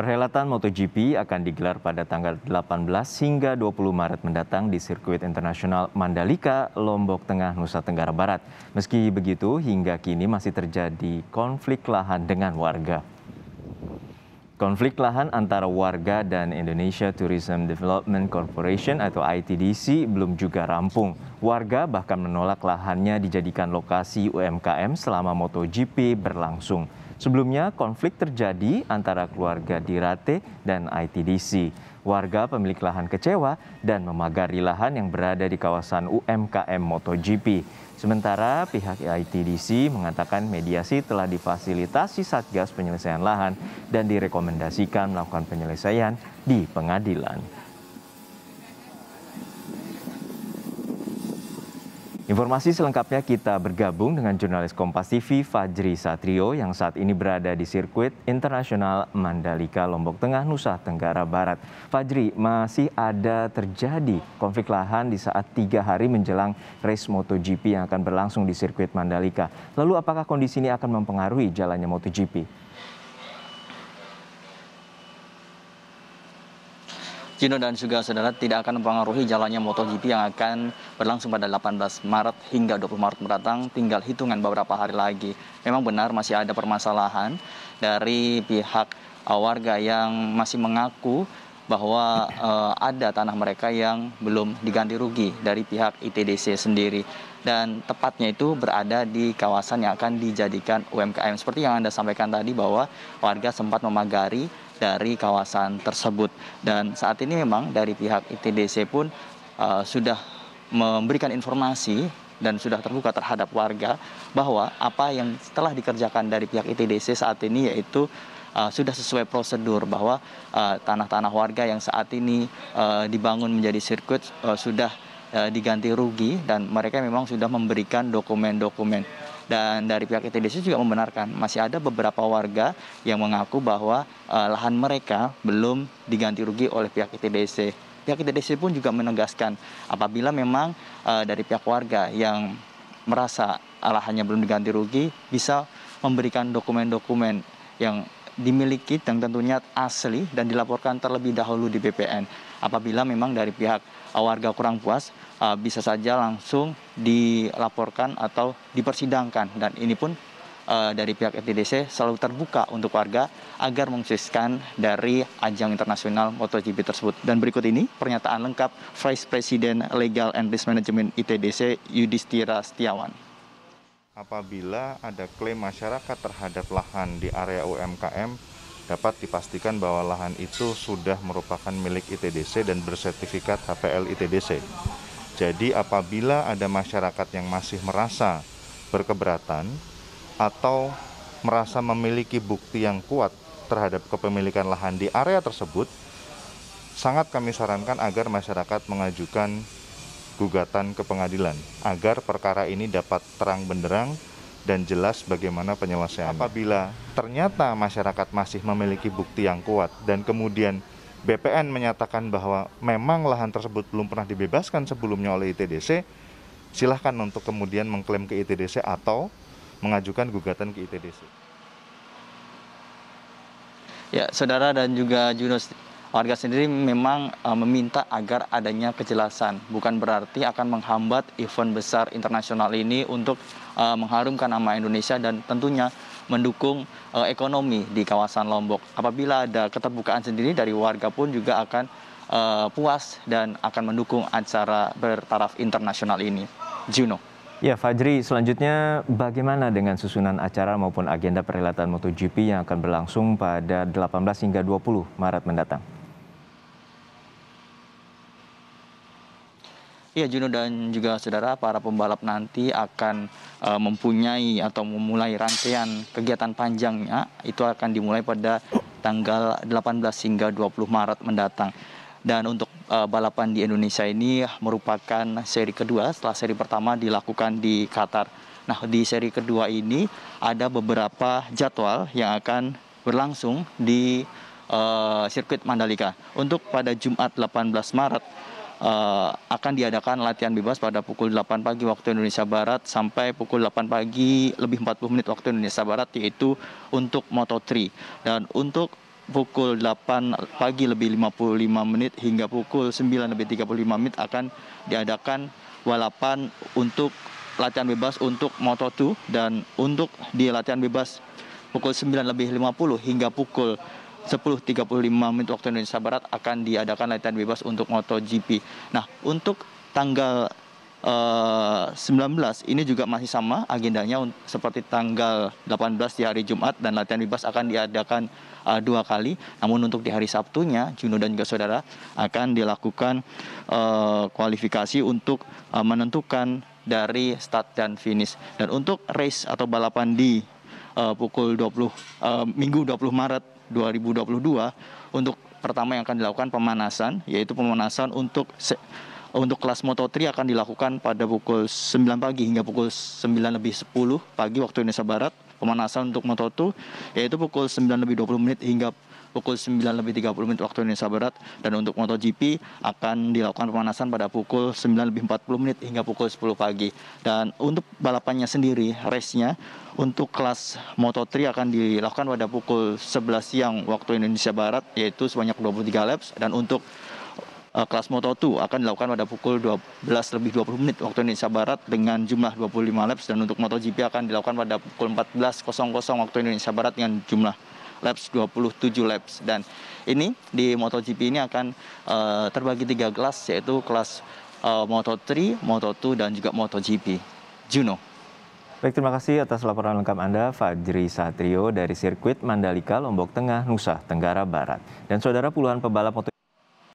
Perhelatan MotoGP akan digelar pada tanggal 18 hingga 20 Maret mendatang di Sirkuit Internasional Mandalika, Lombok Tengah, Nusa Tenggara Barat. Meski begitu, hingga kini masih terjadi konflik lahan dengan warga. Konflik lahan antara warga dan Indonesia Tourism Development Corporation atau ITDC belum juga rampung. Warga bahkan menolak lahannya dijadikan lokasi UMKM selama MotoGP berlangsung. Sebelumnya, konflik terjadi antara keluarga Dirate dan ITDC. Warga pemilik lahan kecewa dan memagari lahan yang berada di kawasan UMKM MotoGP. Sementara pihak ITDC mengatakan mediasi telah difasilitasi Satgas penyelesaian lahan dan direkomendasikan melakukan penyelesaian di pengadilan. Informasi selengkapnya kita bergabung dengan jurnalis Kompas TV Fajri Satrio yang saat ini berada di sirkuit internasional Mandalika Lombok Tengah Nusa Tenggara Barat. Fajri, masih ada terjadi konflik lahan di saat tiga hari menjelang race MotoGP yang akan berlangsung di sirkuit Mandalika. Lalu apakah kondisi ini akan mempengaruhi jalannya MotoGP? Jino dan juga saudara tidak akan mempengaruhi jalannya MotoGP yang akan berlangsung pada 18 Maret hingga 20 Maret mendatang, tinggal hitungan beberapa hari lagi. Memang benar masih ada permasalahan dari pihak warga yang masih mengaku bahwa uh, ada tanah mereka yang belum diganti rugi dari pihak ITDC sendiri dan tepatnya itu berada di kawasan yang akan dijadikan UMKM seperti yang Anda sampaikan tadi bahwa warga sempat memagari dari kawasan tersebut. Dan saat ini memang dari pihak ITDC pun uh, sudah memberikan informasi dan sudah terbuka terhadap warga bahwa apa yang telah dikerjakan dari pihak ITDC saat ini yaitu uh, sudah sesuai prosedur bahwa eh, tanah-tanah uh, warga yang saat ini uh, dibangun menjadi sirkuit uh, sudah uh, diganti rugi dan mereka memang sudah memberikan dokumen-dokumen dan dari pihak itdc e juga membenarkan masih ada beberapa warga yang mengaku bahwa uh, lahan mereka belum diganti rugi oleh pihak itdc e pihak itdc e pun juga menegaskan apabila memang uh, dari pihak warga yang merasa lahannya belum diganti rugi bisa memberikan dokumen-dokumen yang dimiliki dan tentunya asli dan dilaporkan terlebih dahulu di BPN apabila memang dari pihak eh, warga kurang puas eh, bisa saja langsung dilaporkan atau dipersidangkan dan ini pun eh, dari pihak FTDC selalu terbuka untuk warga agar mengusiskan dari ajang internasional MotoGP tersebut. Dan berikut ini pernyataan lengkap Vice President Legal and Risk Management ITDC Yudhistira Setiawan. Apabila ada klaim masyarakat terhadap lahan di area UMKM, dapat dipastikan bahwa lahan itu sudah merupakan milik ITDC dan bersertifikat HPL ITDC. Jadi apabila ada masyarakat yang masih merasa berkeberatan atau merasa memiliki bukti yang kuat terhadap kepemilikan lahan di area tersebut, sangat kami sarankan agar masyarakat mengajukan gugatan ke pengadilan agar perkara ini dapat terang benderang dan jelas bagaimana penyelesaian. Apabila ternyata masyarakat masih memiliki bukti yang kuat dan kemudian BPN menyatakan bahwa memang lahan tersebut belum pernah dibebaskan sebelumnya oleh ITDC, silahkan untuk kemudian mengklaim ke ITDC atau mengajukan gugatan ke ITDC. Ya, saudara dan juga Junos warga sendiri memang eh, meminta agar adanya kejelasan, bukan berarti akan menghambat event besar internasional ini untuk eh, mengharumkan nama Indonesia dan tentunya mendukung eh, ekonomi di kawasan Lombok. Apabila ada keterbukaan sendiri dari warga pun juga akan puas dan akan mendukung acara bertaraf internasional ini. Juno. Ya, Fajri, selanjutnya bagaimana dengan susunan acara maupun agenda perhelatan MotoGP yang akan berlangsung pada 18 hingga 20 Maret mendatang? Ya Juno dan juga saudara para pembalap nanti akan uh, mempunyai atau memulai rangkaian kegiatan panjangnya itu akan dimulai pada tanggal 18 hingga 20 Maret mendatang. Dan untuk uh, balapan di Indonesia ini merupakan seri kedua setelah seri pertama dilakukan di Qatar. Nah, di seri kedua ini ada beberapa jadwal yang akan berlangsung di eh, sirkuit Mandalika. Untuk pada Jumat 18 Maret uh, akan diadakan latihan bebas pada pukul 8 pagi waktu Indonesia Barat sampai pukul 8 pagi lebih 40 menit waktu Indonesia Barat yaitu untuk Moto3 dan untuk pukul 8 pagi lebih 55 menit hingga pukul 9 lebih 35 menit akan diadakan balapan untuk latihan bebas untuk Moto2 dan untuk di latihan bebas pukul 9 lebih 50 hingga pukul 10.35 menit waktu Indonesia Barat akan diadakan latihan bebas untuk MotoGP. Nah, untuk tanggal uh, eh, 19 ini juga masih sama agendanya seperti tanggal 18 di hari Jumat dan latihan bebas akan diadakan uh, dua kali. Namun untuk di hari Sabtunya, Juno dan juga saudara akan dilakukan uh, kualifikasi untuk uh, menentukan dari start dan finish. Dan untuk race atau balapan di uh, pukul 20 uh, Minggu 20 Maret 2022 untuk pertama yang akan dilakukan pemanasan yaitu pemanasan untuk untuk kelas Moto3 akan dilakukan pada pukul 9 pagi hingga pukul 9 lebih 10 pagi waktu Indonesia Barat pemanasan untuk Moto2 yaitu pukul 9 lebih 20 menit hingga pukul 9 lebih 30 menit waktu Indonesia Barat dan untuk MotoGP akan dilakukan pemanasan pada pukul 9 lebih 40 menit hingga pukul 10 pagi dan untuk balapannya sendiri race-nya untuk kelas Moto3 akan dilakukan pada pukul 11 siang waktu Indonesia Barat yaitu sebanyak 23 laps dan untuk Eh, kelas Moto 2 akan dilakukan pada pukul 12 lebih 20 menit waktu Indonesia Barat dengan jumlah 25 laps dan untuk MotoGP akan dilakukan pada pukul 14.00 waktu Indonesia Barat dengan jumlah laps 27 laps dan ini di MotoGP ini akan uh, terbagi tiga kelas yaitu kelas uh, eh, Moto3, Moto2 dan juga MotoGP. Juno. Baik, terima kasih atas laporan lengkap Anda, Fajri Satrio dari sirkuit Mandalika, Lombok Tengah, Nusa Tenggara Barat. Dan saudara puluhan pebalap MotoGP